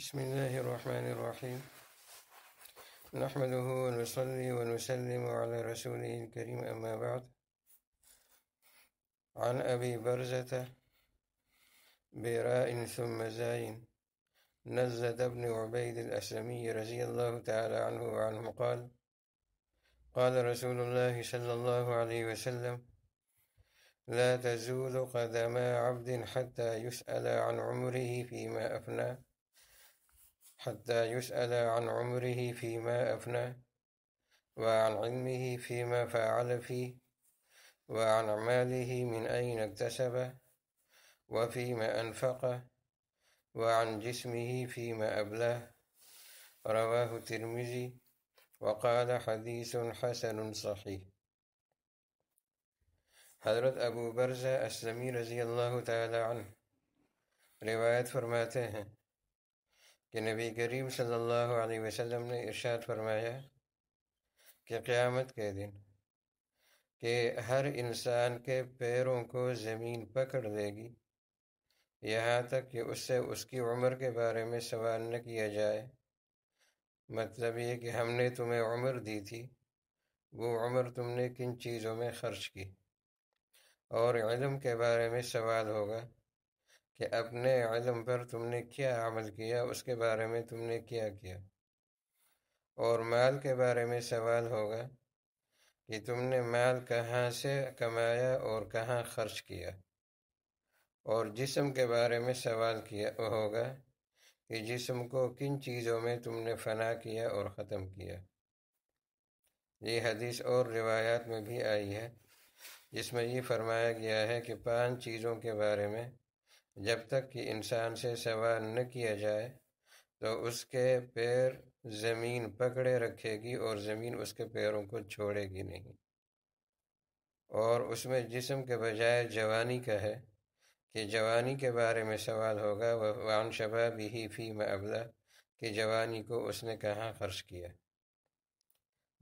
بسم الله الرحمن الرحيم نحمده ونصلي ونسلم على رسوله الكريم أما بعد عن أبي برزة براء ثم زاين نزد بن عبيد الأسلمي رضي الله تعالى عنه وعنه قال قال رسول الله صلى الله عليه وسلم لا تزول قدما عبد حتى يسأل عن عمره فيما أفناه حتى يسأل عن عمره فيما أفناه وعن علمه فيما فعل فيه وعن ماله من أين اكتسبه وفيما أنفقه وعن جسمه فيما أبلاه رواه الترمذي وقال حديث حسن صحيح حضرت ابو برزة السمي رضي الله تعالى عنه روايات فرماته ہیں کہ نبی کریم صلی اللہ علیہ وسلم نے ارشاد فرمایا کہ قیامت کے دن کہ ہر انسان کے پیروں کو زمین پکڑ دے گی یہاں تک کہ اس سے اس کی عمر کے بارے میں سوال نہ کیا جائے مطلب یہ کہ ہم نے تمہیں عمر دی تھی وہ عمر تم نے کن چیزوں میں خرچ کی اور علم کے بارے میں سوال ہوگا کہ اپنے علم پر تم نے کیا عمل کیا اس کے بارے میں تم نے کیا کیا اور مال کے بارے میں سوال ہوگا کہ تم نے مال کہاں سے کمایا اور کہاں خرچ کیا اور جسم کے بارے میں سوال کیا ہوگا کہ جسم کو کن چیزوں میں تم نے فنا کیا اور ختم کیا یہ حدیث اور روایات میں بھی آئی ہے جس میں یہ فرمایا گیا ہے کہ پانچ چیزوں کے بارے میں جب تک کہ انسان سے سوال نہ کیا جائے تو اس کے پیر زمین پکڑے رکھے گی اور زمین اس کے پیروں کو چھوڑے گی نہیں اور اس میں جسم کے بجائے جوانی کا ہے کہ جوانی کے بارے میں سوال ہوگا وان شبہ بھی ہی فی مبلا کہ جوانی کو اس نے کہاں خرچ کیا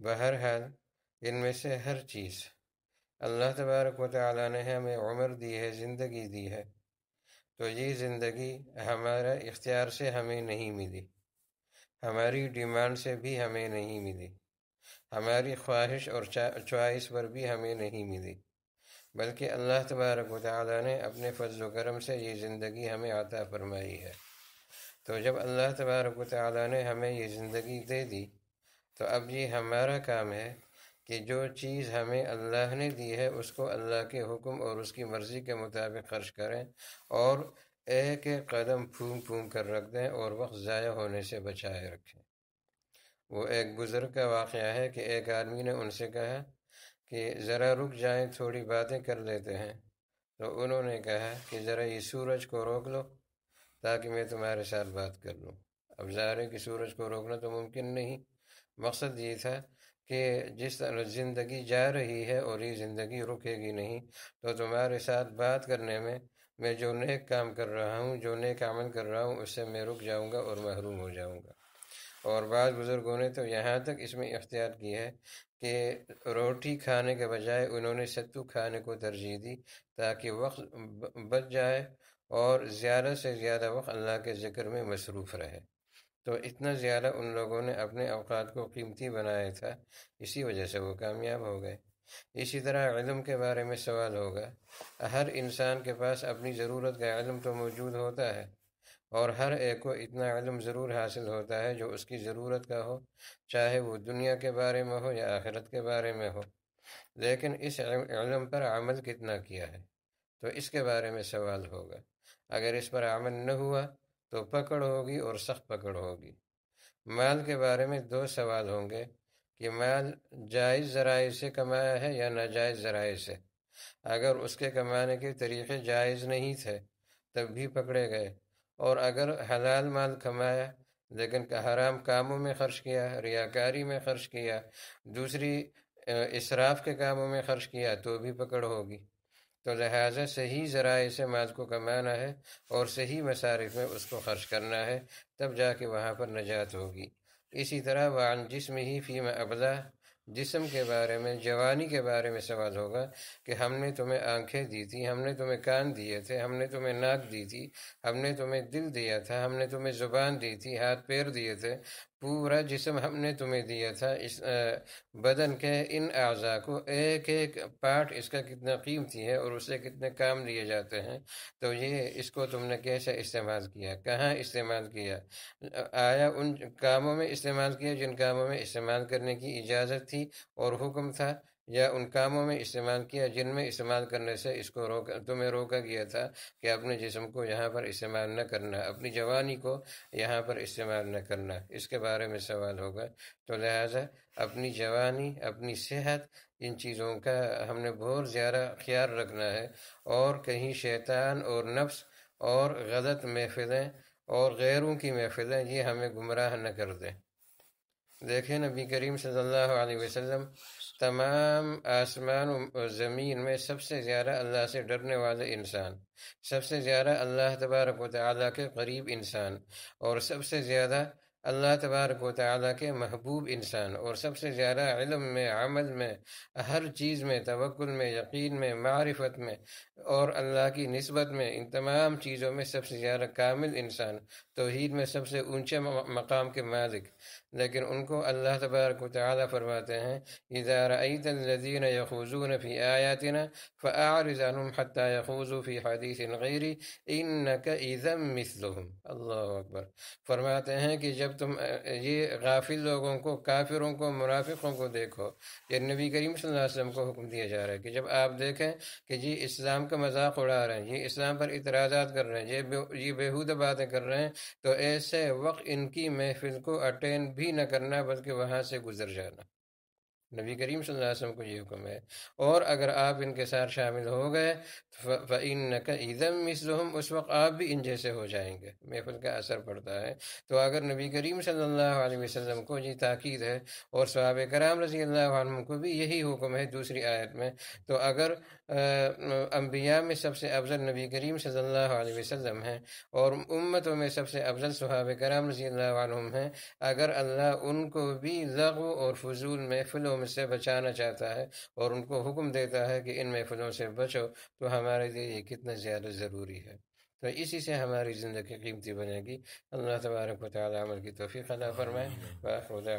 بہرحال ان میں سے ہر چیز اللہ تبارک و تعالیٰ نے ہمیں عمر دی ہے زندگی دی ہے تو یہ زندگی ہمارا اختیار سے ہمیں نہیں ملی ہماری ڈیمانڈ سے بھی ہمیں نہیں ملی ہماری خواہش اور چوائس پر بھی ہمیں نہیں ملی بلکہ اللہ تبارک و تعالیٰ نے اپنے فضل و کرم سے یہ زندگی ہمیں عطا فرمائی ہے تو جب اللہ تبارک و تعالیٰ نے ہمیں یہ زندگی دے دی تو اب یہ ہمارا کام ہے کہ جو چیز ہمیں اللہ نے دی ہے اس کو اللہ کے حکم اور اس کی مرضی کے مطابق خرچ کریں اور ایک ایک قدم پھوم پھوم کر رکھ دیں اور وقت ضائع ہونے سے بچائے رکھیں وہ ایک بزرگ کا واقعہ ہے کہ ایک آدمی نے ان سے کہا کہ ذرا رک جائیں تھوڑی باتیں کر لیتے ہیں تو انہوں نے کہا کہ ذرا یہ سورج کو روک لو تاکہ میں تمہارے ساتھ بات کر لوں اب ظاہر ہے کہ سورج کو روکنا تو ممکن نہیں مقصد یہ تھا کہ جس زندگی جا رہی ہے اور یہ زندگی رکے گی نہیں تو تمہارے ساتھ بات کرنے میں میں جو نیک کام کر رہا ہوں جو نیک عمل کر رہا ہوں اس سے میں رک جاؤں گا اور محروم ہو جاؤں گا اور بعض بزرگوں نے تو یہاں تک اس میں اختیار کی ہے کہ روٹی کھانے کے بجائے انہوں نے ستو کھانے کو ترجیح دی تاکہ وقت بچ جائے اور زیادہ سے زیادہ وقت اللہ کے ذکر میں مصروف رہے تو اتنا زیادہ ان لوگوں نے اپنے اوقات کو قیمتی بنایا تھا اسی وجہ سے وہ کامیاب ہو گئے اسی طرح علم کے بارے میں سوال ہوگا ہر انسان کے پاس اپنی ضرورت کا علم تو موجود ہوتا ہے اور ہر ایک کو اتنا علم ضرور حاصل ہوتا ہے جو اس کی ضرورت کا ہو چاہے وہ دنیا کے بارے میں ہو یا آخرت کے بارے میں ہو لیکن اس علم پر عمل کتنا کیا ہے تو اس کے بارے میں سوال ہوگا اگر اس پر عمل نہ ہوا تو پکڑ ہوگی اور سخت پکڑ ہوگی مال کے بارے میں دو سوال ہوں گے کہ مال جائز ذرائع سے کمایا ہے یا ناجائز ذرائع سے اگر اس کے کمانے کے طریقے جائز نہیں تھے تب بھی پکڑے گئے اور اگر حلال مال کمایا لیکن حرام کاموں میں خرچ کیا ریاکاری میں خرچ کیا دوسری اسراف کے کاموں میں خرچ کیا تو بھی پکڑ ہوگی تو لہٰذا صحیح ذرائع سے مال کو کمانا ہے اور صحیح مصارف میں اس کو خرچ کرنا ہے تب جا کے وہاں پر نجات ہوگی اسی طرح وہ جسم ہی فیم ابدا جسم کے بارے میں جوانی کے بارے میں سوال ہوگا کہ ہم نے تمہیں آنکھیں دی تھی ہم نے تمہیں کان دیے تھے ہم نے تمہیں ناک دی تھی ہم نے تمہیں دل دیا تھا ہم نے تمہیں زبان دی تھی ہاتھ پیر دیے تھے پورا جسم ہم نے تمہیں دیا تھا اس بدن کے ان اعضاء کو ایک ایک پارٹ اس کا کتنا قیمتی ہے اور اسے کتنے کام لیے جاتے ہیں تو یہ اس کو تم نے کیسے استعمال کیا کہاں استعمال کیا آیا ان کاموں میں استعمال کیا جن کاموں میں استعمال کرنے کی اجازت تھی اور حکم تھا یا ان کاموں میں استعمال کیا جن میں استعمال کرنے سے اس کو روکا تمہیں روکا گیا تھا کہ اپنے جسم کو یہاں پر استعمال نہ کرنا اپنی جوانی کو یہاں پر استعمال نہ کرنا اس کے بارے میں سوال ہوگا تو لہٰذا اپنی جوانی اپنی صحت ان چیزوں کا ہم نے بہت زیادہ خیال رکھنا ہے اور کہیں شیطان اور نفس اور غلط محفلیں اور غیروں کی محفلیں یہ ہمیں گمراہ نہ کر دیں دیکھیں نبی کریم صلی اللہ علیہ وسلم تمام آسمان و زمین میں سب سے زیادہ اللہ سے ڈرنے والے انسان سب سے زیادہ اللہ تبارک و تعالیٰ کے قریب انسان اور سب سے زیادہ اللہ تبارک و تعالیٰ کے محبوب انسان اور سب سے زیادہ علم میں عمل میں ہر چیز میں توکل میں یقین میں معرفت میں اور اللہ کی نسبت میں ان تمام چیزوں میں سب سے زیادہ کامل انسان توحید میں سب سے اونچے مقام کے مالک لیکن ان کو اللہ تبارک و تعالیٰ فرماتے ہیں اذا عید الدین یوضون فی آیاتنا فعار ظالم حتى یح خوضو فی حدیثیری ان کا عیدم مصلحم اللہ اکبر فرماتے ہیں کہ جب تم یہ غافل لوگوں کو کافروں کو منافقوں کو دیکھو یہ نبی کریم صلی اللہ علیہ وسلم کو حکم دیا جا رہا ہے کہ جب آپ دیکھیں کہ جی اسلام کا مذاق اڑا رہے ہیں جی اسلام پر اعتراضات کر رہے ہیں یہ جی جی بےحود باتیں کر رہے ہیں تو ایسے وقت ان کی محفل کو اٹین بھی نہ کرنا بلکہ وہاں سے گزر جانا نبی کریم صلی اللہ علیہ وسلم کو یہ حکم ہے اور اگر آپ ان کے ساتھ شامل ہو گئے فعین کا دم اس اس وقت آپ بھی ان جیسے ہو جائیں گے محفل کا اثر پڑتا ہے تو اگر نبی کریم صلی اللہ علیہ وسلم کو یہ تاکید ہے اور صحابہ کرام رضی اللہ علیہ کو بھی یہی حکم ہے دوسری آیت میں تو اگر انبیاء میں سب سے افضل نبی کریم صلی اللہ علیہ وسلم ہیں اور امتوں میں سب سے افضل صحابہ کرام رضی اللہ عنہم ہیں اگر اللہ ان کو بھی لغو اور فضول محفلوں میں سے بچانا چاہتا ہے اور ان کو حکم دیتا ہے کہ ان محفلوں سے بچو تو ہمارے لیے یہ کتنا زیادہ ضروری ہے تو اسی سے ہماری زندگی قیمتی بنے گی اللہ تبارک و تعالیٰ عمل کی توفیق خلا فرمائے